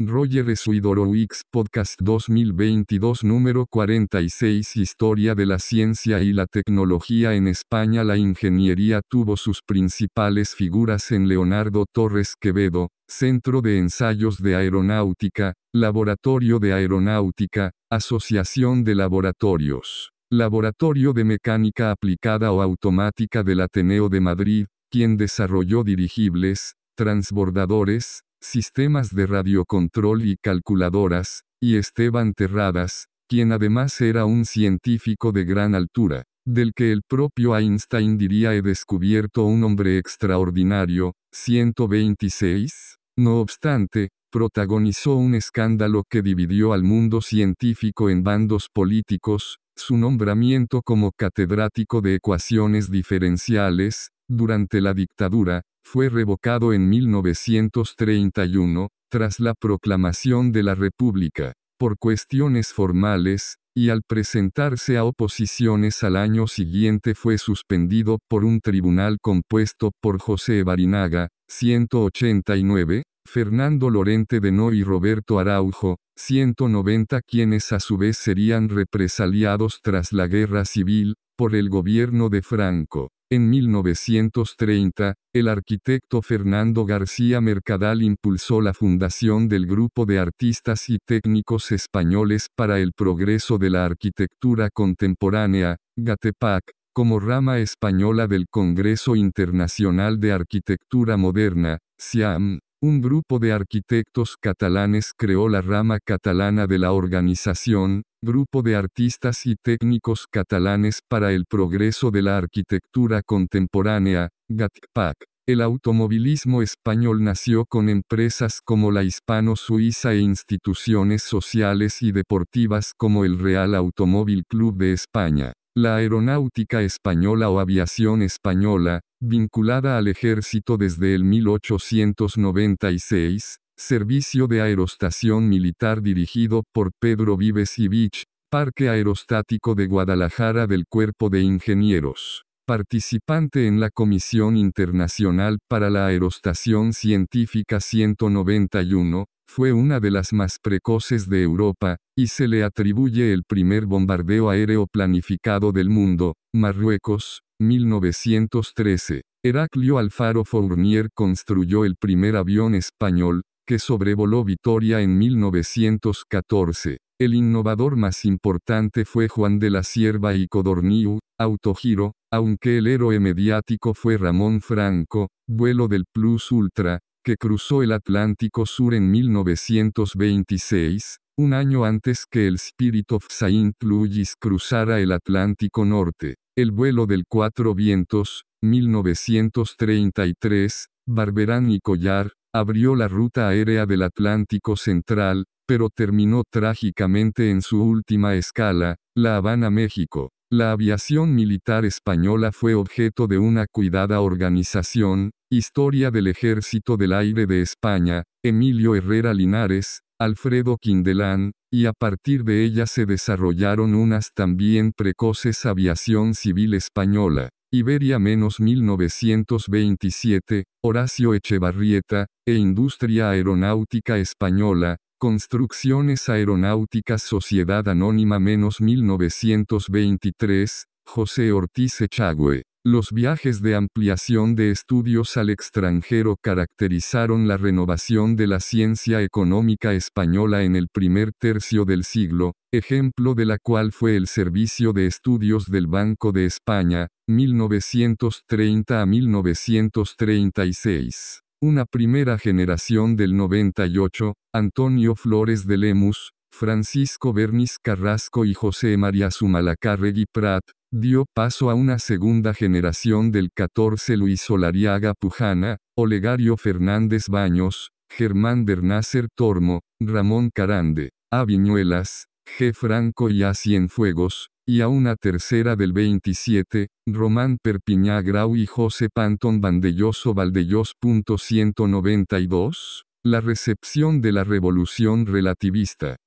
Roger Suidorowicz Podcast 2022 número 46 Historia de la ciencia y la tecnología en España La ingeniería tuvo sus principales figuras en Leonardo Torres Quevedo, Centro de Ensayos de Aeronáutica, Laboratorio de Aeronáutica, Asociación de Laboratorios, Laboratorio de Mecánica Aplicada o Automática del Ateneo de Madrid, quien desarrolló dirigibles, transbordadores, sistemas de radiocontrol y calculadoras, y Esteban Terradas, quien además era un científico de gran altura, del que el propio Einstein diría he descubierto un hombre extraordinario, 126. No obstante, protagonizó un escándalo que dividió al mundo científico en bandos políticos, su nombramiento como catedrático de ecuaciones diferenciales, durante la dictadura, fue revocado en 1931, tras la proclamación de la República, por cuestiones formales, y al presentarse a oposiciones al año siguiente fue suspendido por un tribunal compuesto por José Barinaga, 189, Fernando Lorente de No y Roberto Araujo, 190 quienes a su vez serían represaliados tras la guerra civil, por el gobierno de Franco. En 1930, el arquitecto Fernando García Mercadal impulsó la fundación del Grupo de Artistas y Técnicos Españoles para el Progreso de la Arquitectura Contemporánea, GATEPAC, como rama española del Congreso Internacional de Arquitectura Moderna, SIAM. Un grupo de arquitectos catalanes creó la rama catalana de la organización, Grupo de Artistas y Técnicos Catalanes para el Progreso de la Arquitectura Contemporánea, GATCPAC. El automovilismo español nació con empresas como la hispano-suiza e instituciones sociales y deportivas como el Real Automóvil Club de España. La aeronáutica española o aviación española, vinculada al ejército desde el 1896, servicio de aerostación militar dirigido por Pedro Vives y Vich, Parque Aerostático de Guadalajara del Cuerpo de Ingenieros. Participante en la Comisión Internacional para la Aerostación Científica 191, fue una de las más precoces de Europa, y se le atribuye el primer bombardeo aéreo planificado del mundo, Marruecos, 1913. Heraclio Alfaro Fournier construyó el primer avión español, que sobrevoló Vitoria en 1914. El innovador más importante fue Juan de la Sierva y Codorniu, autogiro, aunque el héroe mediático fue Ramón Franco, vuelo del Plus Ultra, que cruzó el Atlántico Sur en 1926, un año antes que el Spirit of Saint Louis cruzara el Atlántico Norte. El vuelo del Cuatro Vientos, 1933, Barberán y Collar, abrió la ruta aérea del Atlántico Central, pero terminó trágicamente en su última escala, La Habana, México. La aviación militar española fue objeto de una cuidada organización, Historia del Ejército del Aire de España, Emilio Herrera Linares, Alfredo Quindelán, y a partir de ella se desarrollaron unas también precoces aviación civil española, Iberia menos 1927, Horacio Echevarrieta, e Industria Aeronáutica Española, Construcciones Aeronáuticas Sociedad Anónima menos 1923, José Ortiz Echagüe. Los viajes de ampliación de estudios al extranjero caracterizaron la renovación de la ciencia económica española en el primer tercio del siglo, ejemplo de la cual fue el Servicio de Estudios del Banco de España, 1930 a 1936. Una primera generación del 98, Antonio Flores de Lemus, Francisco Bernis Carrasco y José María Zumalacárregui Prat, dio paso a una segunda generación del 14 Luis Olariaga Pujana, Olegario Fernández Baños, Germán Bernácer Tormo, Ramón Carande, A Viñuelas, G. Franco y A Cienfuegos, y a una tercera del 27, Román Perpiñá Grau y José Pantón Vandelloso 192 la recepción de la revolución relativista.